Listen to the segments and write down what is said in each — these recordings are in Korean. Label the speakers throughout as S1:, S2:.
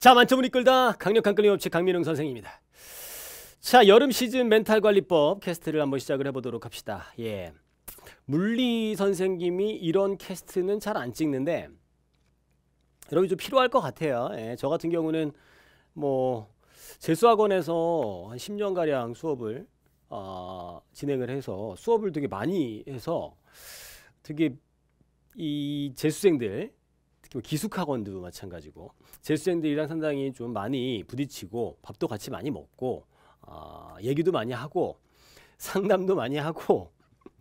S1: 자, 만점을 이끌다 강력한 끌림없이 강민웅 선생입니다. 자, 여름 시즌 멘탈 관리법 캐스트를 한번 시작을 해보도록 합시다. 예. 물리 선생님이 이런 캐스트는 잘 안 찍는데, 여러분이 좀 필요할 것 같아요. 예, 저 같은 경우는 뭐, 재수학원에서 한 10년가량 수업을 어, 진행을 해서 수업을 되게 많이 해서 되게 이 재수생들 기숙학원도 마찬가지고 재수생들이랑 상당히 좀 많이 부딪히고 밥도 같이 많이 먹고 어, 얘기도 많이 하고 상담도 많이 하고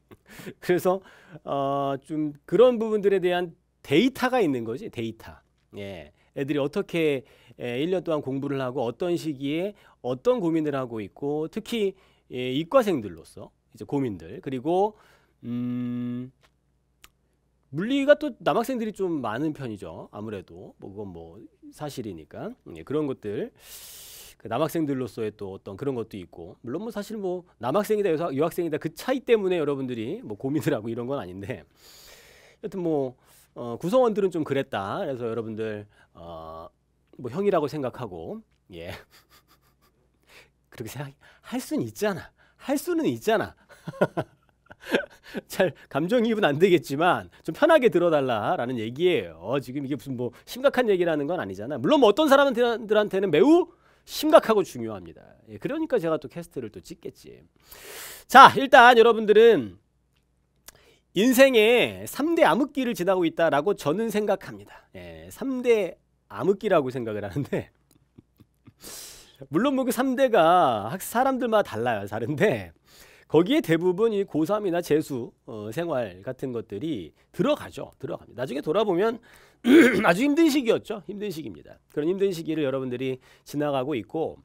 S1: 그래서 어, 좀 그런 부분들에 대한 데이터가 있는 거지 데이터. 예. 애들이 어떻게 예, 1년 동안 공부를 하고 어떤 시기에 어떤 고민을 하고 있고 특히 예, 이과생들로서 이제 고민들 그리고 음 물리가 또 남학생들이 좀 많은 편이죠. 아무래도 뭐 그건 뭐 사실이니까 예, 그런 것들 그 남학생들로서의 또 어떤 그런 것도 있고 물론 뭐 사실 뭐 남학생이다 여사 여학생이다 그 차이 때문에 여러분들이 뭐 고민을 하고 이런 건 아닌데 여튼 뭐 어, 구성원들은 좀 그랬다. 그래서 여러분들 어, 뭐 형이라고 생각하고 예 그렇게 생각할 수는 있잖아. 할 수는 있잖아. 잘 감정이입은 안 되겠지만 좀 편하게 들어달라라는 얘기예요. 지금 이게 무슨 뭐 심각한 얘기라는 건 아니잖아. 물론 뭐 어떤 사람들한테는 매우 심각하고 중요합니다. 예, 그러니까 제가 또 캐스트를 또 찍겠지. 자, 일단 여러분들은 인생의 3대 암흑기를 지나고 있다라고 저는 생각합니다. 예, 3대 암흑기라고 생각을 하는데 물론 뭐그 3대가 사람들마다 달라요. 다른데 거기에 대부분 이 고3이나 재수 어, 생활 같은 것들이 들어가죠. 들어갑니다. 나중에 돌아보면 아주 힘든 시기였죠. 힘든 시기입니다. 그런 힘든 시기를 여러분들이 지나가고 있고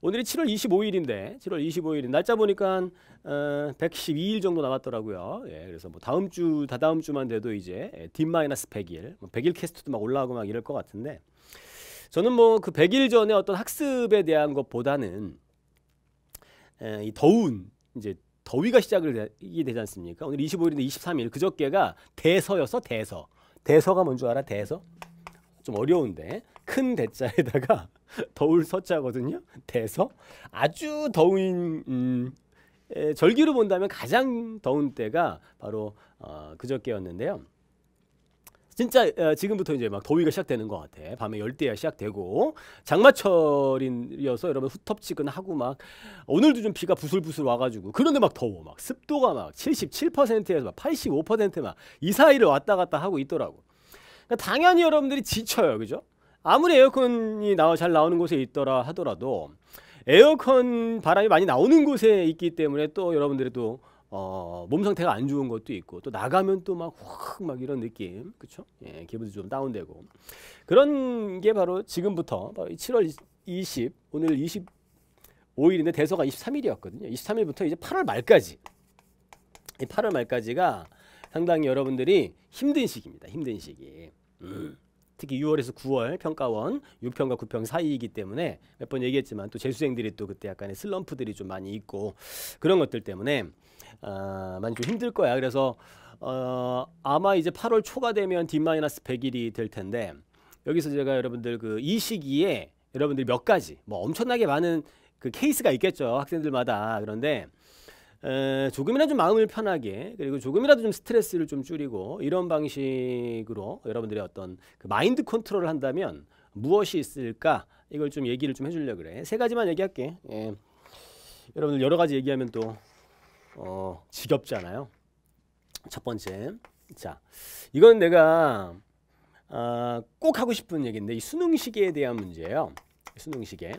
S1: 오늘이 7월 25일인데 7월 25일 날짜 보니까 어, 112일 정도 남았더라고요. 예, 그래서 뭐 다음 주 다다음 주만 돼도 이제 예, 딥 마이너스 100일, 뭐 100일 캐스트도 막올라가고막 이럴 것 같은데 저는 뭐 그 100일 전에 어떤 학습에 대한 것보다는 에, 예, 이 더운 이제 더위가 시작이 되지 않습니까? 오늘 25일인데 23일 그저께가 대서였어 대서. 대서가 뭔줄 알아? 대서? 좀 어려운데 큰 대자에다가 더울 서자거든요. 대서 아주 더운 음, 에, 절기로 본다면 가장 더운 때가 바로 어, 그저께였는데요. 진짜 어, 지금부터 이제 막 더위가 시작되는 것 같아. 밤에 열대야 시작되고 장마철이어서 여러분 후텁지근 하고 막 오늘도 좀 비가 부슬부슬 와가지고 그런데 막 더워 막 습도가 막 77%에서 막 85%막 이 사이를 왔다 갔다 하고 있더라고. 그러니까 당연히 여러분들이 지쳐요, 그죠? 아무리 에어컨이 나와 잘 나오는 곳에 있더라 하더라도 에어컨 바람이 많이 나오는 곳에 있기 때문에 또 여러분들이 또 어, 몸 상태가 안 좋은 것도 있고 또 나가면 또 막 확 막 이런 느낌 그렇죠? 예, 기분도 좀 다운되고 그런 게 바로 지금부터 바로 7월 20 오늘 25일인데 대서가 23일이었거든요. 23일부터 이제 8월 말까지 8월 말까지가 상당히 여러분들이 힘든 시기입니다. 힘든 시기. 음. 특히 6월에서 9월 평가원 6평과 9평 사이이기 때문에 몇 번 얘기했지만 또 재수생들이 또 그때 약간의 슬럼프들이 좀 많이 있고 그런 것들 때문에 아, 많이 좀 힘들 거야. 그래서 어, 아마 이제 8월 초가 되면 D-100일이 될 텐데 여기서 제가 여러분들 그 이 시기에 여러분들 몇 가지 뭐 엄청나게 많은 그 케이스가 있겠죠 학생들마다 그런데 에, 어, 조금이라도 좀 마음을 편하게 그리고 조금이라도 좀 스트레스를 좀 줄이고 이런 방식으로 여러분들의 어떤 그 마인드 컨트롤을 한다면 무엇이 있을까 이걸 좀 얘기를 좀 해주려 그래 세 가지만 얘기할게 예. 여러분들 여러 가지 얘기하면 또 어, 지겹잖아요. 첫 번째. 자, 이건 내가 어, 꼭 하고 싶은 얘기인데 이 수능 시계에 대한 문제예요. 수능 시계.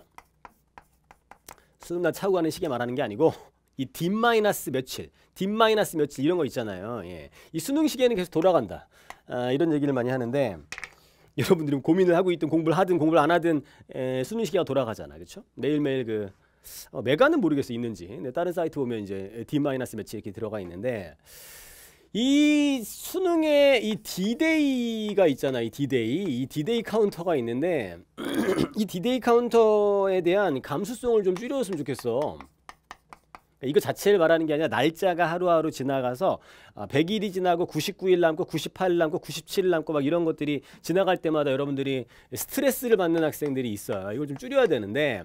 S1: 수능 날 차고 가는 시계 말하는 게 아니고 이뒷 마이너스 며칠, 뒷 마이너스 며칠 이런 거 있잖아요. 예. 이 수능 시계는 계속 돌아간다. 아, 이런 얘기를 많이 하는데 여러분들이 고민을 하고 있든 공부를 하든 공부를 안 하든 에, 수능 시계가 돌아가잖아, 그렇죠? 매일 매일 그 어, 메가는 모르겠어 있는지. 근데 다른 사이트 보면 이제 D 마이너스 매치 이렇게 들어가 있는데 이 수능에 이 d 데이가 있잖아. 이 d 데이 이 d 데이 카운터가 있는데 이 d 데이 카운터에 대한 감수성을 좀 줄여줬으면 좋겠어. 이거 자체를 말하는 게 아니라 날짜가 하루하루 지나가서 100일이 아, 지나고 99일 남고 98일 남고 97일 남고 막 이런 것들이 지나갈 때마다 여러분들이 스트레스를 받는 학생들이 있어요. 이걸 좀 줄여야 되는데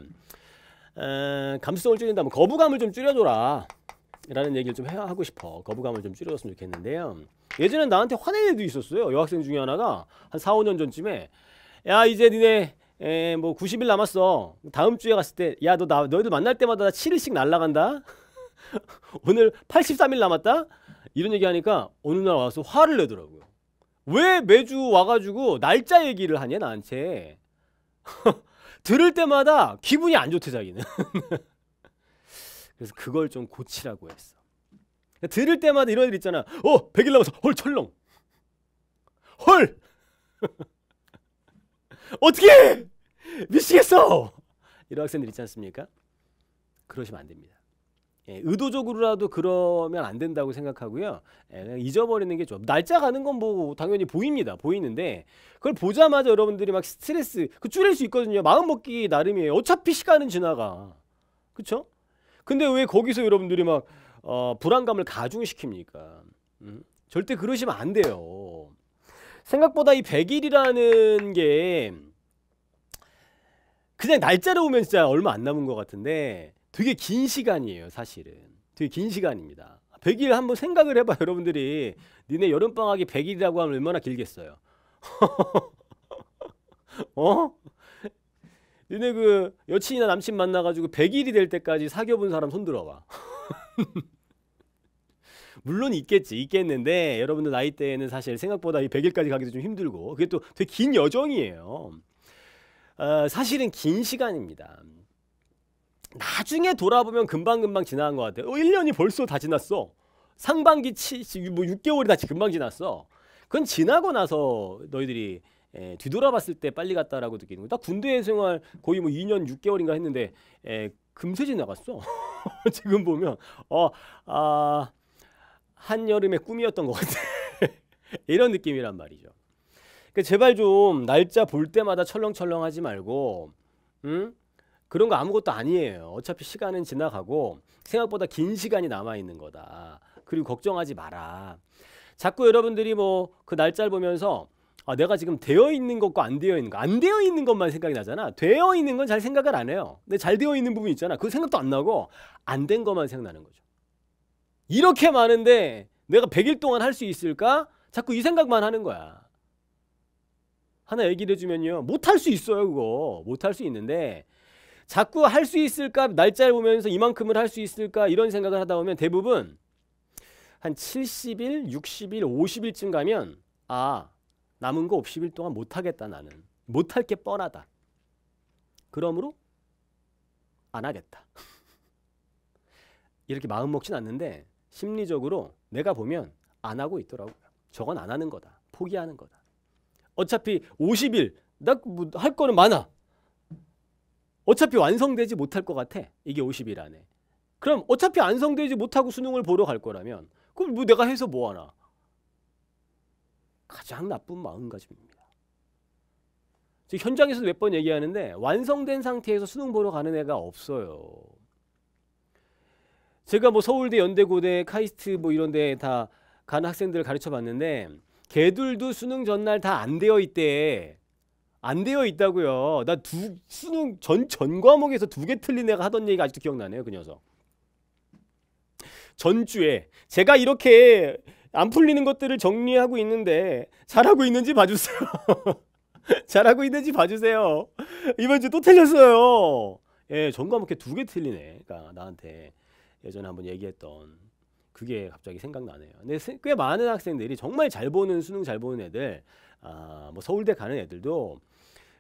S1: 감수성을 줄인다면 거부감을 좀 줄여줘라 라는 얘기를 좀 해, 하고 싶어 거부감을 좀 줄여줬으면 좋겠는데요 예전에 나한테 화낸 애도 있었어요 여학생 중에 하나가 한 4, 5년 전쯤에 야 이제 니네 에, 뭐 90일 남았어 다음 주에 갔을 때 야너 나 너희들 만날 때마다 7일씩 날라간다 오늘 83일 남았다 이런 얘기 하니까 어느 날 와서 화를 내더라고요 왜 매주 와가지고 날짜 얘기를 하냐 나한테 들을 때마다 기분이 안 좋대 자기는 그래서 그걸 좀 고치라고 했어 들을 때마다 이런 일 있잖아 어! 1일 남았어 헐 철렁 헐! 어떻게! 미치겠어! 이런 학생들 있지 않습니까? 그러시면 안 됩니다 예, 의도적으로라도 그러면 안 된다고 생각하고요. 예, 잊어버리는 게 좀 날짜 가는 건뭐 당연히 보입니다. 보이는데 그걸 보자마자 여러분들이 막 스트레스 그 줄일 수 있거든요. 마음 먹기 나름이에요. 어차피 시간은 지나가. 그렇죠? 근데 왜 거기서 여러분들이 막 어, 불안감을 가중시킵니까? 음? 절대 그러시면 안 돼요. 생각보다 이 100일이라는 게 그냥 날짜로 오면 진짜 얼마 안 남은 것 같은데 되게 긴 시간이에요, 사실은. 되게 긴 시간입니다. 100일 한번 생각을 해봐 여러분들이 니네 여름방학이 100일이라고 하면 얼마나 길겠어요 어? 니네 그 여친이나 남친 만나가지고 100일이 될 때까지 사귀어본 사람 손들어봐 물론 있겠지 있겠는데 여러분들 나이 때에는 사실 생각보다 이 100일까지 가기도 좀 힘들고 그게 또 되게 긴 여정이에요 어, 사실은 긴 시간입니다 나중에 돌아보면 금방금방 지나간 것 같아요. 어, 1년이 벌써 다 지났어. 상반기 치, 뭐 6개월이 다 금방 지났어. 그건 지나고 나서 너희들이 에, 뒤돌아봤을 때 빨리 갔다라고 느끼는 거예요. 딱 군대 생활 거의 뭐 2년 6개월인가 했는데 에, 금세 지나갔어. 지금 보면 어, 아, 한여름의 꿈이었던 것 같아. 이런 느낌이란 말이죠. 그러니까 제발 좀 날짜 볼 때마다 철렁철렁하지 말고 응? 음? 그런 거 아무것도 아니에요. 어차피 시간은 지나가고 생각보다 긴 시간이 남아 있는 거다. 그리고 걱정하지 마라. 자꾸 여러분들이 뭐 그 날짜를 보면서 아, 내가 지금 되어 있는 것과 안 되어 있는 거. 안 되어 있는 것만 생각이 나잖아. 되어 있는 건 잘 생각을 안 해요. 근데 잘 되어 있는 부분 이 있잖아. 그 생각도 안 나고 안 된 것만 생각나는 거죠. 이렇게 많은데 내가 100일 동안 할 수 있을까? 자꾸 이 생각만 하는 거야. 하나 얘기를 해주면요. 못 할 수 있어요, 그거. 못 할 수 있는데 자꾸 할 수 있을까 날짜를 보면서 이만큼을 할 수 있을까 이런 생각을 하다 보면 대부분 한 70일, 60일, 50일쯤 가면 아 남은 거 50일 동안 못하겠다 나는 못할 게 뻔하다 그러므로 안 하겠다 이렇게 마음 먹진 않는데 심리적으로 내가 보면 안 하고 있더라고요 저건 안 하는 거다 포기하는 거다 어차피 50일 나할 뭐 거는 많아 어차피 완성되지 못할 것 같아. 이게 50일 안에. 그럼 어차피 완성되지 못하고 수능을 보러 갈 거라면 그럼 뭐 내가 해서 뭐 하나? 가장 나쁜 마음가짐입니다. 지금 현장에서도 몇번 얘기하는데 완성된 상태에서 수능 보러 가는 애가 없어요. 제가 뭐 서울대, 연대고대, 카이스트 뭐 이런 데다 가는 학생들을 가르쳐 봤는데 걔들도 수능 전날 다 안 되어 있대. 안 되어 있다고요. 나 두 수능 전 전 과목에서 두 개 틀린 애가 하던 얘기가 아직도 기억나네요. 그 녀석. 전주에 제가 이렇게 안 풀리는 것들을 정리하고 있는데 잘하고 있는지 봐주세요. 잘하고 있는지 봐주세요. 이번 주또 틀렸어요. 예, 전과목두개 틀리네. 그러니까 나한테 예전에 한번 얘기했던 그게 갑자기 생각나네요. 근데 꽤 많은 학생들이 정말 잘 보는 수능 잘 보는 애들, 아, 뭐 서울대 가는 애들도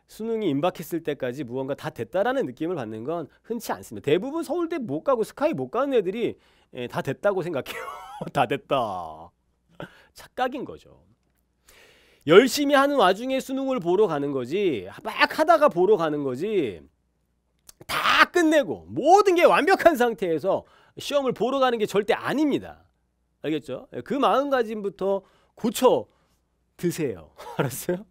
S1: 수능이 임박했을 때까지 무언가 다 됐다라는 느낌을 받는 건 흔치 않습니다. 대부분 서울대 못 가고 스카이 못 가는 애들이 예, 다 됐다고 생각해요. 다 됐다. 착각인 거죠. 열심히 하는 와중에 수능을 보러 가는 거지 막 하다가 보러 가는 거지 다 끝내고 모든 게 완벽한 상태에서 시험을 보러 가는 게 절대 아닙니다. 알겠죠? 예, 그 마음가짐부터 고쳐 드세요. 알았어요?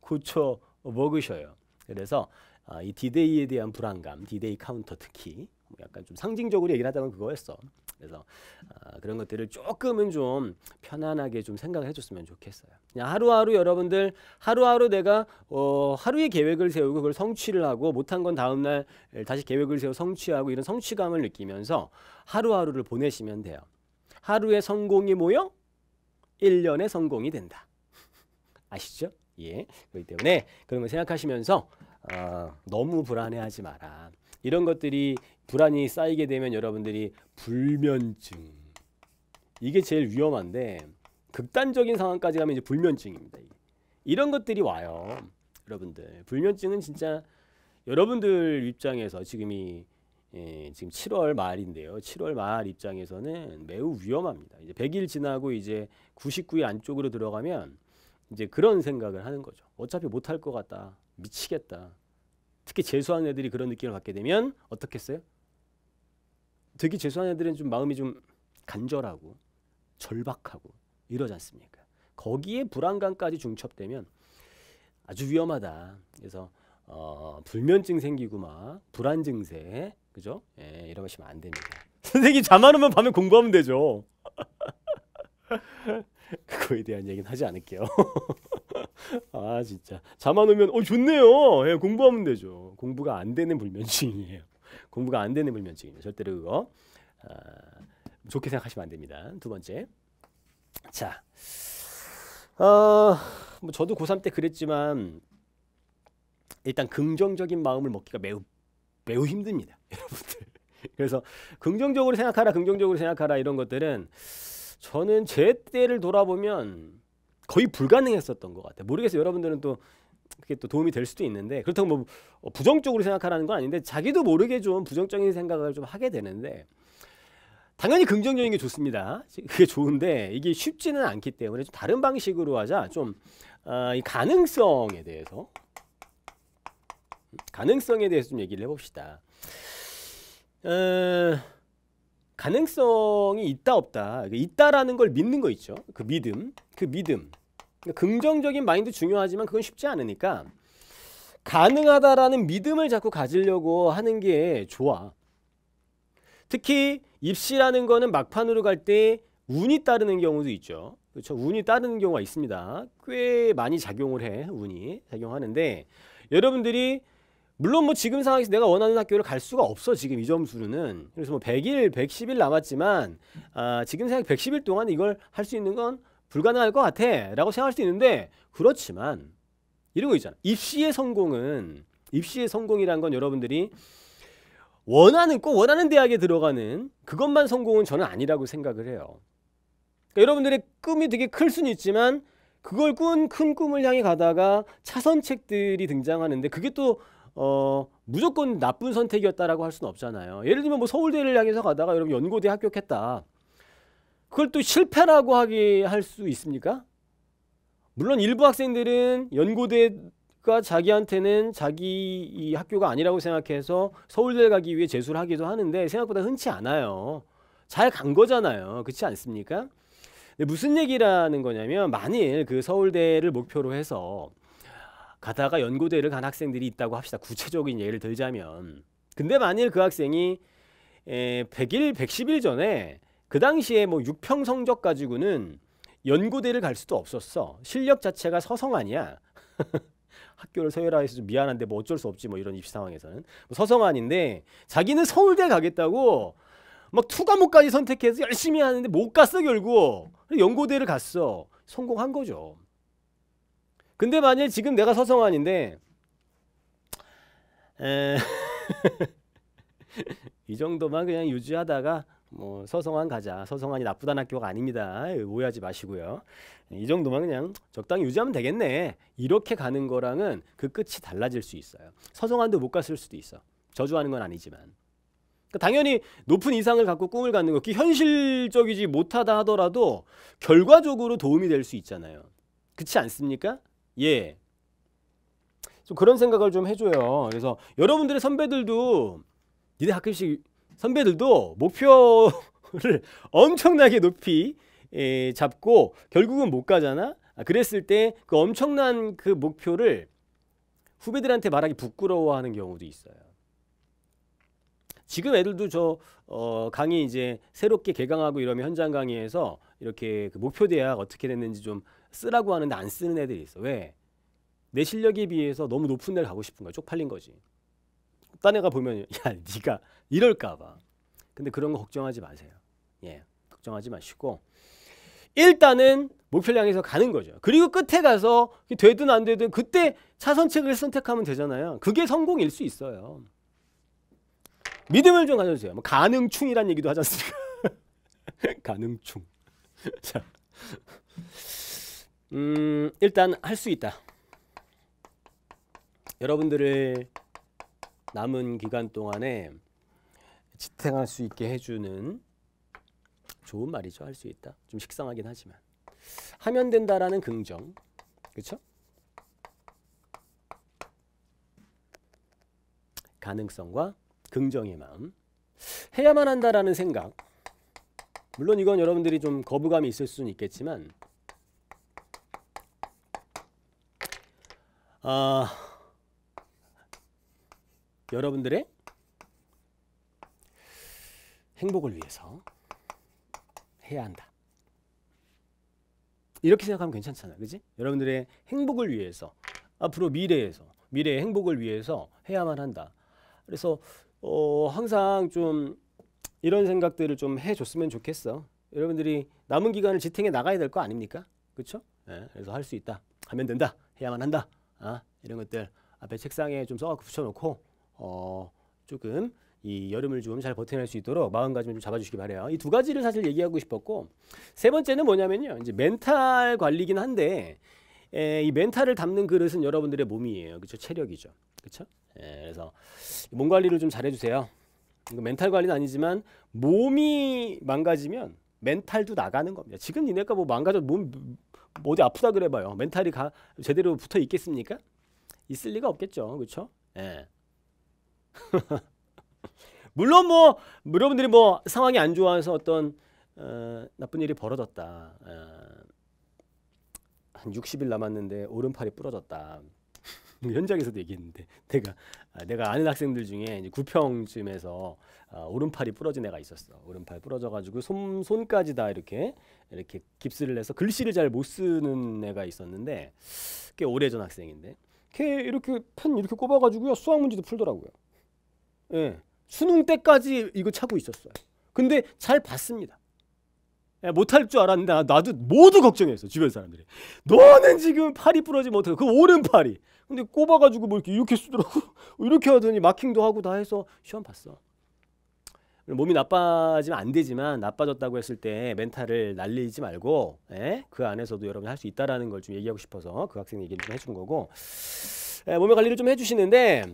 S1: 고쳐 먹으셔요. 그래서 아, 이 디데이에 대한 불안감, 디데이 카운터 특히 뭐 약간 좀 상징적으로 얘기를 하자면 그거였어. 그래서 아, 그런 것들을 조금은 좀 편안하게 좀 생각을 해줬으면 좋겠어요. 그냥 하루하루 여러분들 하루하루 내가 어, 하루의 계획을 세우고 그걸 성취를 하고 못한 건 다음 날 다시 계획을 세워 성취하고 이런 성취감을 느끼면서 하루하루를 보내시면 돼요. 하루의 성공이 모여 1년의 성공이 된다. 아시죠? 예. 그렇기 때문에 그런 걸 생각하시면서 어, 너무 불안해하지 마라. 이런 것들이 불안이 쌓이게 되면 여러분들이 불면증 이게 제일 위험한데 극단적인 상황까지 가면 이제 불면증입니다. 이런 것들이 와요. 여러분들 불면증은 진짜 여러분들 입장에서 지금이 예, 지금 7월 말인데요. 7월 말 입장에서는 매우 위험합니다. 이제 100일 지나고 이제 99일 안쪽으로 들어가면 이제 그런 생각을 하는 거죠. 어차피 못할 것 같다. 미치겠다. 특히 재수한 애들이 그런 느낌을 갖게 되면 어떻겠어요? 되게 재수한 애들은 좀 마음이 좀 간절하고 절박하고 이러지 않습니까? 거기에 불안감까지 중첩되면 아주 위험하다. 그래서 어, 불면증 생기고 막 불안 증세 그죠? 예, 이러시면 안 됩니다. 선생님 잠안 오면 밤에 공부하면 되죠. 그거에 대한 얘기는 하지 않을게요. 아 진짜 자만 오면 어 좋네요. 예, 공부하면 되죠. 공부가 안 되는 불면증이에요. 공부가 안 되는 불면증이에요. 절대로 그거 아, 좋게 생각하시면 안 됩니다. 두 번째 자, 어, 뭐 저도 고3 때 그랬지만 일단 긍정적인 마음을 먹기가 매우 매우 힘듭니다, 여러분들. 그래서 긍정적으로 생각하라, 긍정적으로 생각하라 이런 것들은 저는 제 때를 돌아보면 거의 불가능했었던 것 같아요. 모르겠어요. 여러분들은 또 그게 또 도움이 될 수도 있는데 그렇다고 뭐 어, 부정적으로 생각하라는 건 아닌데 자기도 모르게 좀 부정적인 생각을 좀 하게 되는데 당연히 긍정적인 게 좋습니다. 그게 좋은데 이게 쉽지는 않기 때문에 좀 다른 방식으로 하자. 좀 어, 가능성에 대해서 음, 가능성에 대해서 좀 얘기를 해봅시다. 어... 가능성이 있다 없다 그러니까 있다라는 걸 믿는 거 있죠 그 믿음 그 믿음 그러니까 긍정적인 마인드 중요하지만 그건 쉽지 않으니까 가능하다라는 믿음을 자꾸 가지려고 하는 게 좋아 특히 입시라는 거는 막판으로 갈 때 운이 따르는 경우도 있죠 그렇죠 운이 따르는 경우가 있습니다 꽤 많이 작용을 해 운이 작용하는데 여러분들이 물론 뭐 지금 상황에서 내가 원하는 학교를 갈 수가 없어 지금 이 점수로는 그래서 뭐 100일 110일 남았지만 아 지금 생각 110일 동안 이걸 할 수 있는 건 불가능할 것 같아 라고 생각할 수 있는데 그렇지만 이러고 있잖아 입시의 성공은 입시의 성공이란 건 여러분들이 원하는 꼭 원하는 대학에 들어가는 그것만 성공은 저는 아니라고 생각을 해요 그러니까 여러분들의 꿈이 되게 클 수는 있지만 그걸 꾼 큰 꿈을 향해 가다가 차선책들이 등장하는데 그게 또 어, 무조건 나쁜 선택이었다라고 할 수는 없잖아요. 예를 들면 뭐 서울대를 향해서 가다가 여러분 연고대 합격했다. 그걸 또 실패라고 하기 할 수 있습니까? 물론 일부 학생들은 연고대가 자기한테는 자기 이 학교가 아니라고 생각해서 서울대를 가기 위해 재수를 하기도 하는데 생각보다 흔치 않아요. 잘 간 거잖아요. 그렇지 않습니까? 무슨 얘기라는 거냐면 만일 그 서울대를 목표로 해서 가다가 연고대를 간 학생들이 있다고 합시다. 구체적인 예를 들자면. 근데 만일 그 학생이 에, 100일, 110일 전에 그 당시에 뭐 6평 성적 가지고는 연고대를 갈 수도 없었어. 실력 자체가 서성 아니야. 학교를 서열화해서 좀 미안한데 뭐 어쩔 수 없지 뭐 이런 입시 상황에서는 뭐 서성 아닌데 자기는 서울대 가겠다고 막 투과목까지 선택해서 열심히 하는데 못 갔어 결국 연고대를 갔어 성공한 거죠 근데 만약에 지금 내가 서성환인데 이 정도만 그냥 유지하다가 뭐 서성환 가자. 서성환이 나쁘다는 학교가 아닙니다. 오해하지 마시고요. 이 정도만 그냥 적당히 유지하면 되겠네. 이렇게 가는 거랑은 그 끝이 달라질 수 있어요. 서성환도 못 갔을 수도 있어. 저주하는 건 아니지만. 그러니까 당연히 높은 이상을 갖고 꿈을 갖는 것이 현실적이지 못하다 하더라도 결과적으로 도움이 될 수 있잖아요. 그렇지 않습니까? 예. 좀 그런 생각을 좀 해줘요. 그래서 여러분들의 선배들도 니네 가끔씩 선배들도 목표를 엄청나게 높이 에, 예, 잡고 결국은 못가잖 아, 그랬을 때 그 엄청난 그 목표를 후배들한테 말하기 부끄러워하는 경우도 있어요. 지금 애들도 저 어, 강의 이제 새롭게 개강하고 이러면 현장 강의에서 이렇게 그 목표 대학 어떻게 됐는지 좀 쓰라고 하는데 안 쓰는 애들이 있어. 왜? 내 실력에 비해서 너무 높은 데를 가고 싶은 거야. 쪽팔린 거지. 딴 애가 보면 야 네가 이럴까 봐. 근데 그런 거 걱정하지 마세요. 예, 걱정하지 마시고 일단은 목표를 향해서 가는 거죠. 그리고 끝에 가서 되든 안 되든 그때 차선책을 선택하면 되잖아요. 그게 성공일 수 있어요. 믿음을 좀 가져주세요. 뭐 가능충이란 얘기도 하지 않습니까? 가능충. 자. 음, 일단 할 수 있다. 여러분들을 남은 기간 동안에 지탱할 수 있게 해주는 좋은 말이죠. 할 수 있다. 좀 식상하긴 하지만 하면 된다라는 긍정, 그렇 가능성과 긍정의 마음, 해야만 한다라는 생각. 물론 이건 여러분들이 좀 거부감이 있을 수는 있겠지만 어, 여러분들의 행복을 위해서 해야 한다. 이렇게 생각하면 괜찮잖아. 요 그지? 여러분들의 행복을 위해서 앞으로 미래에서 미래의 행복을 위해서 해야만 한다. 그래서 어, 항상 좀 이런 생각들을 좀 해줬으면 좋겠어. 여러분들이 남은 기간을 지탱해 나가야 될 거 아닙니까? 그렇죠? 네, 그래서 할 수 있다. 하면 된다. 해야만 한다. 아, 이런 것들 앞에 책상에 좀 써갖고 붙여놓고 어, 조금 이 여름을 좀 잘 버텨낼 수 있도록 마음가짐을 좀 잡아주시기 바래요. 이 두 가지를 사실 얘기하고 싶었고 세 번째는 뭐냐면요. 이제 멘탈 관리긴 한데 에, 이 멘탈을 담는 그릇은 여러분들의 몸이에요. 그렇죠? 체력이죠. 그렇죠? 에, 예, 그래서 몸 관리를 좀 잘해주세요. 이거 멘탈 관리는 아니지만 몸이 망가지면 멘탈도 나가는 겁니다. 지금 니네가 뭐 망가져 몸뭐 어디 아프다 그래봐요. 멘탈이 가, 제대로 붙어 있겠습니까? 있을 리가 없겠죠. 그렇 예. 물론 뭐 여러분들이 뭐 상황이 안 좋아서 어떤 어, 나쁜 일이 벌어졌다. 어, 한 60일 남았는데 오른팔이 부러졌다. 그 현장에서도 얘기했는데 내가 아, 내가 아는 학생들 중에 이제 구평쯤에서 아, 오른팔이 부러진 애가 있었어. 오른팔 부러져가지고 손 손까지 다 이렇게 이렇게 깁스를 해서 글씨를 잘 못 쓰는 애가 있었는데 꽤 오래전 학생인데 걔 이렇게 펜 이렇게 꼽아가지고요 수학 문제도 풀더라고요. 예, 수능 때까지 이거 차고 있었어요. 근데 잘 봤습니다. 예, 못할 줄 알았는데 아, 나도 모두 걱정했어 주변 사람들이 너는 지금 팔이 부러지면 해그 오른팔이 근데 꼽아가지고 뭐 이렇게 이렇게 쓰더라고 이렇게 하더니 마킹도 하고 다 해서 시험 봤어 몸이 나빠지면 안 되지만 나빠졌다고 했을 때 멘탈을 날리지 말고 에? 예, 그 안에서도 여러분이 할 수 있다라는 걸 좀 얘기하고 싶어서 그 학생 얘기를 좀 해준 거고 에, 예, 몸의 관리를 좀 해주시는데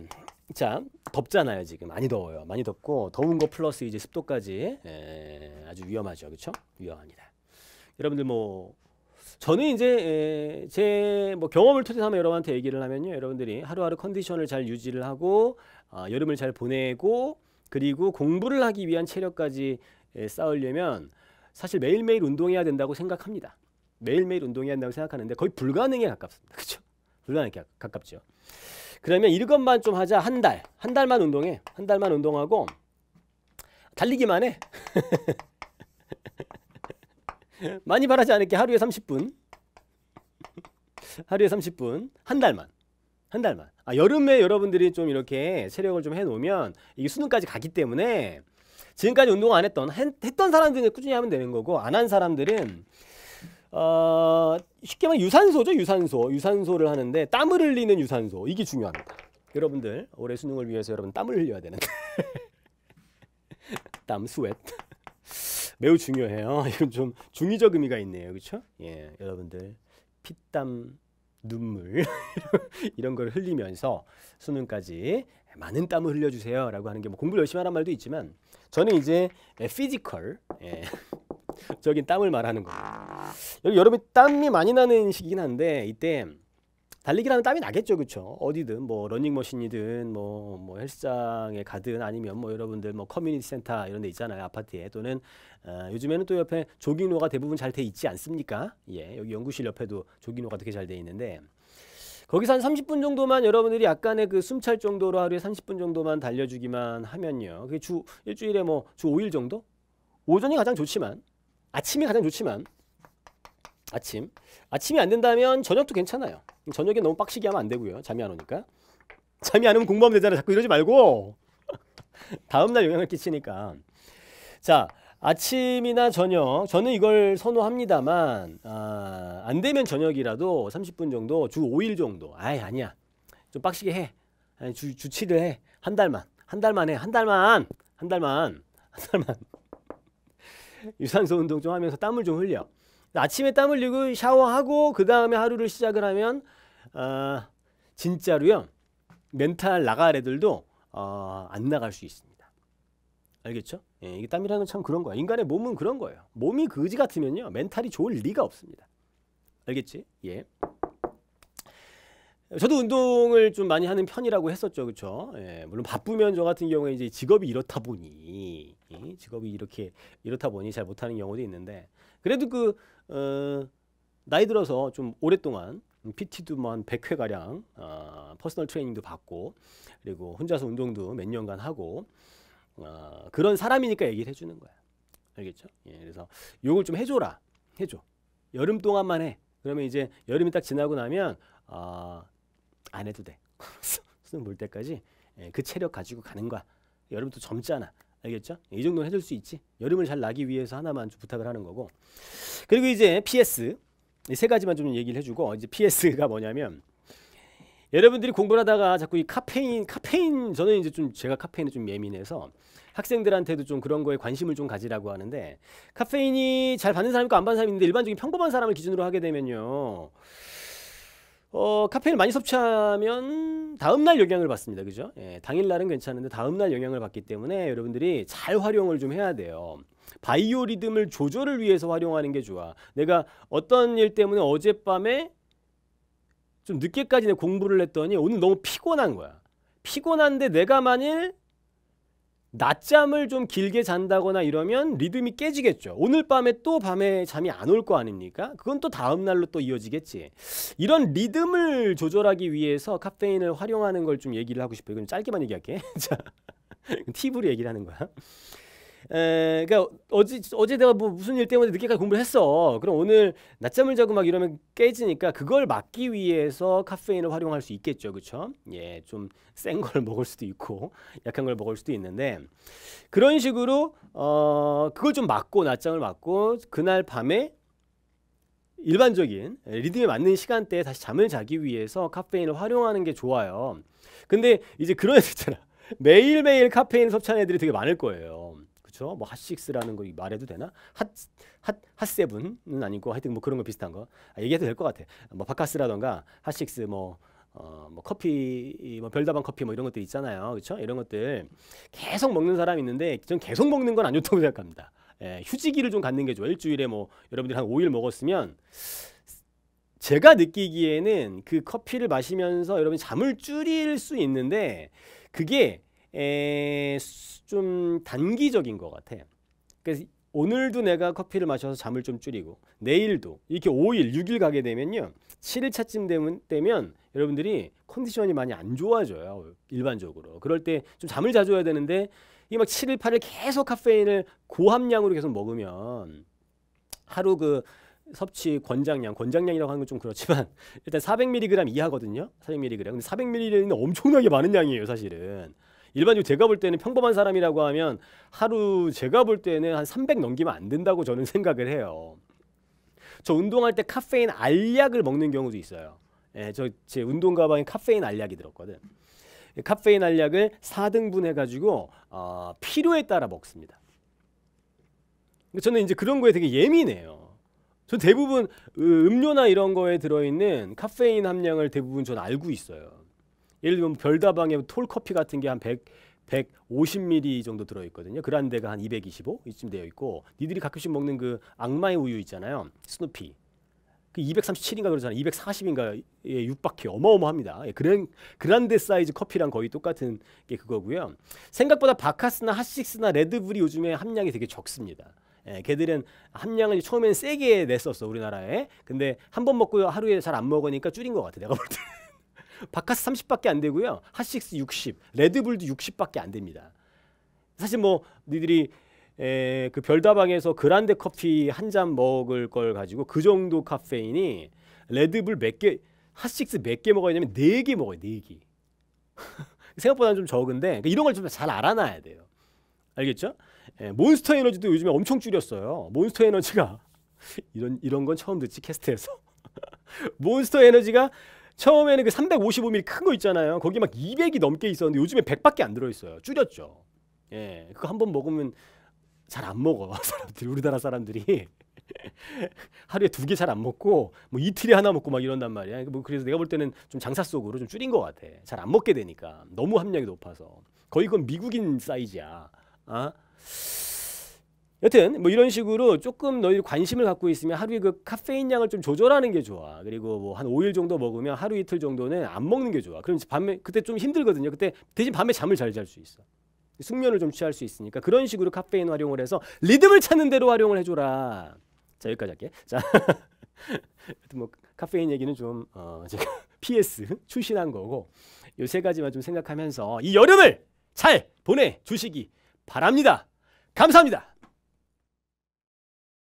S1: 자 덥잖아요 지금 많이 더워요 많이 덥고 더운 거 플러스 이제 습도까지 에, 예, 아주 위험하죠 그렇죠 위험합니다 여러분들 뭐 저는 이제 예, 제뭐 경험을 토대로 하면 여러분한테 얘기를 하면요 여러분들이 하루하루 컨디션을 잘 유지를 하고 어, 여름을 잘 보내고 그리고 공부를 하기 위한 체력까지 에, 예, 쌓으려면 사실 매일매일 운동해야 된다고 생각합니다 매일매일 운동해야 된다고 생각하는데 거의 불가능에 가깝습니다 그렇죠 불가능에 가깝죠 그러면 이것만 좀 하자 한 달. 한 달만 운동해. 한 달만 운동하고 달리기만 해. 많이 바라지 않을게 하루에 30분. 하루에 30분. 한 달만. 한 달만. 아, 여름에 여러분들이 좀 이렇게 체력을 좀 해놓으면 이게 수능까지 가기 때문에 지금까지 운동 안 했던 했, 던 사람들은 꾸준히 하면 되는 거고 안 한 사람들은 어, 쉽게 말하면 유산소죠 유산소 유산소를 하는데 땀을 흘리는 유산소 이게 중요합니다 여러분들 올해 수능을 위해서 여러분 땀을 흘려야 되는데 땀 스웨트 매우 중요해요 이건 좀 중의적 의미가 있네요 그렇죠 예 여러분들 피땀 눈물 이런 걸 흘리면서 수능까지 많은 땀을 흘려주세요 라고 하는 게 뭐 공부 를 열심히 하란 말도 있지만 저는 이제 피지컬 예. 적인 땀을 말하는 거니다 여기 여러분 땀이 많이 나는 시기긴 한데 이때 달리기라면 땀이 나겠죠, 그렇죠? 어디든 뭐 러닝머신이든 뭐, 뭐 헬스장에 가든 아니면 뭐 여러분들 뭐 커뮤니티 센터 이런 데 있잖아요, 아파트에 또는 어, 요즘에는 또 옆에 조깅로가 대부분 잘 돼 있지 않습니까? 예, 여기 연구실 옆에도 조깅로가 되게 잘 돼 있는데 거기서 한 30분 정도만 여러분들이 약간의 그숨찰 정도로 하루에 30분 정도만 달려주기만 하면요, 그게 주 일주일에 뭐 주 5일 정도? 오전이 가장 좋지만 아침이 가장 좋지만 아침 아침이 안 된다면 저녁도 괜찮아요 저녁에 너무 빡시게 하면 안 되고요 잠이 안 오니까 잠이 안 오면 공부하면 되잖아 자꾸 이러지 말고 다음날 영향을 끼치니까 자 아침이나 저녁 저는 이걸 선호합니다만 아, 안 되면 저녁이라도 30분 정도 주 5일 정도 아이 아니야 좀 빡시게 해 주, 주 7일 해한 달만 한 달만 해한 달만 한 달만 한 달만 유산소 운동 좀 하면서 땀을 좀 흘려. 아침에 땀 흘리고 샤워하고 그 다음에 하루를 시작을 하면 어, 진짜로요 멘탈 나갈 애들도 어, 안 나갈 수 있습니다. 알겠죠? 예, 이게 땀이라는 건 참 그런 거야. 인간의 몸은 그런 거예요. 몸이 거지 같으면요 멘탈이 좋을 리가 없습니다. 알겠지? 예. 저도 운동을 좀 많이 하는 편이라고 했었죠, 그렇죠? 예, 물론 바쁘면 저 같은 경우에 이제 직업이 이렇다 보니 예, 직업이 이렇게 이렇다 보니 잘 못하는 경우도 있는데 그래도 그 어, 나이 들어서 좀 오랫동안 PT도 뭐 한 100회 가량 어, 퍼스널 트레이닝도 받고 그리고 혼자서 운동도 몇 년간 하고 어, 그런 사람이니까 얘기를 해주는 거야, 알겠죠? 예, 그래서 욕을 좀 해줘라, 해줘. 여름 동안만 해. 그러면 이제 여름이 딱 지나고 나면 아안 해도 돼. 수능 볼 때까지 예, 그 체력 가지고 가는 거야. 여름 또 젊잖아. 알겠죠? 이 정도는 해줄 수 있지. 여름을 잘 나기 위해서 하나만 좀 부탁을 하는 거고. 그리고 이제 PS 이세 가지만 좀 얘기를 해주고 어, 이제 PS가 뭐냐면 여러분들이 공부를 하다가 자꾸 이 카페인 카페인 저는 이제 좀 제가 카페인에 좀 예민해서 학생들한테도 좀 그런 거에 관심을 좀 가지라고 하는데 카페인이 잘 받는 사람이고 안 받는 사람이 있는데 일반적인 평범한 사람을 기준으로 하게 되면요 어, 카페인을 많이 섭취하면 다음날 영향을 받습니다. 그죠? 예, 당일날은 괜찮은데 다음날 영향을 받기 때문에 여러분들이 잘 활용을 좀 해야 돼요. 바이오 리듬을 조절을 위해서 활용하는 게 좋아. 내가 어떤 일 때문에 어젯밤에 좀 늦게까지 내 공부를 했더니 오늘 너무 피곤한 거야. 피곤한데 내가 만일 낮잠을 좀 길게 잔다거나 이러면 리듬이 깨지겠죠. 오늘 밤에 또 밤에 잠이 안 올 거 아닙니까? 그건 또 다음 날로 또 이어지겠지. 이런 리듬을 조절하기 위해서 카페인을 활용하는 걸 좀 얘기를 하고 싶어요. 그냥 짧게만 얘기할게. 자, 팁으로 얘기를 하는 거야. 그러니까 어제 어제 내가 뭐 무슨 일 때문에 늦게까지 공부를 했어. 그럼 오늘 낮잠을 자고 막 이러면 깨지니까 그걸 막기 위해서 카페인을 활용할 수 있겠죠, 그렇죠? 예, 좀 센 걸 먹을 수도 있고 약한 걸 먹을 수도 있는데 그런 식으로 어 그걸 좀 막고 낮잠을 막고 그날 밤에 일반적인 리듬에 맞는 시간대에 다시 잠을 자기 위해서 카페인을 활용하는 게 좋아요. 근데 이제 그런 애들 있잖아. 매일매일 카페인 섭취하는 애들이 되게 많을 거예요. 그렇죠? 뭐 핫식스라는 거 말해도 되나? 핫핫 핫세븐은 아니고 하여튼 뭐 그런 거 비슷한 거 아, 얘기해도 될 것 같아. 뭐 바카스라던가 핫식스 뭐 어, 뭐 커피, 뭐 별다방 커피 뭐 이런 것들 있잖아요. 그렇죠? 이런 것들 계속 먹는 사람이 있는데 전 계속 먹는 건 안 좋다고 생각합니다. 예, 휴지기를 좀 갖는 게 좋아요. 일주일에 뭐 여러분들이 한 5일 먹었으면 제가 느끼기에는 그 커피를 마시면서 여러분 잠을 줄일 수 있는데 그게 에, 좀 단기적인 것 같아. 그래서 오늘도 내가 커피를 마셔서 잠을 좀 줄이고 내일도 이렇게 5일, 6일 가게 되면요. 7일차쯤 되면, 되면 여러분들이 컨디션이 많이 안 좋아져요. 일반적으로. 그럴 때 좀 잠을 자줘야 되는데 이게 막 7일, 8일 계속 카페인을 고함량으로 계속 먹으면 하루 그 섭취 권장량, 권장량이라고 하는 건 좀 그렇지만 일단 400mg 이하거든요. 400mg. 근데 400mg는 엄청나게 많은 양이에요, 사실은. 일반적으로 제가 볼 때는 평범한 사람이라고 하면 하루 제가 볼 때는 한 300 넘기면 안 된다고 저는 생각을 해요. 저 운동할 때 카페인 알약을 먹는 경우도 있어요. 예, 저제 운동 가방에 카페인 알약이 들었거든. 예, 카페인 알약을 4등분 해가지고 어, 필요에 따라 먹습니다. 저는 이제 그런 거에 되게 예민해요. 저 대부분 음료나 이런 거에 들어있는 카페인 함량을 대부분 전 알고 있어요. 예를 들면 별다방에 톨커피 같은 게 한 100, 150ml 정도 들어있거든요. 그란데가 한 225 이쯤 되어 있고 니들이 가끔씩 먹는 그 악마의 우유 있잖아요. 스누피. 그 237인가 그러잖아요. 240인가에 육박해 어마어마합니다. 예, 그랜, 그란데 사이즈 커피랑 거의 똑같은 게 그거고요. 생각보다 바카스나 핫식스나 레드불이 요즘에 함량이 되게 적습니다. 예, 걔들은 함량을 처음엔 세게 냈었어 우리나라에. 근데 한 번 먹고 하루에 잘 안 먹으니까 줄인 것 같아 내가 볼 때. 바카스 30밖에 안 되고요. 핫식스 60, 레드불도 60밖에 안 됩니다. 사실 뭐 니들이 에, 그 별다방에서 그란데 커피 한 잔 먹을 걸 가지고 그 정도 카페인이 레드불 몇 개, 핫식스 몇 개 먹어야 되냐면 4개 먹어요, 4 개. 생각보다는 좀 적은데 그러니까 이런 걸 좀 잘 알아놔야 돼요. 알겠죠? 에, 예, 몬스터 에너지도 요즘에 엄청 줄였어요. 몬스터 에너지가 이런 이런 건 처음 듣지 캐스트에서 몬스터 에너지가 처음에는 그 355mm 큰거 있잖아요. 거기 막 200이 넘게 있었는데 요즘에 100밖에 안 들어있어요. 줄였죠. 예, 그거 한 번 먹으면 잘 안 먹어 사람들이 우리나라 사람들이 하루에 두 개 잘 안 먹고 뭐 이틀에 하나 먹고 막 이런단 말이야. 뭐 그래서 내가 볼 때는 좀 장사 속으로 좀 줄인 것 같아. 잘 안 먹게 되니까 너무 함량이 높아서 거의 그건 미국인 사이즈야. 아? 어? 여튼 뭐 이런 식으로 조금 너희 관심을 갖고 있으면 하루에 그 카페인 양을 좀 조절하는 게 좋아. 그리고 뭐 한 5일 정도 먹으면 하루 이틀 정도는 안 먹는 게 좋아. 그럼 밤에 그때 좀 힘들거든요. 그때 대신 밤에 잠을 잘 잘 수 있어. 숙면을 좀 취할 수 있으니까 그런 식으로 카페인 활용을 해서 리듬을 찾는 대로 활용을 해줘라. 자 여기까지 할게. 자, 뭐 카페인 얘기는 좀 어, 제가 PS 출신한 거고 요세 가지만 좀 생각하면서 이 여름을 잘 보내 주시기 바랍니다. 감사합니다.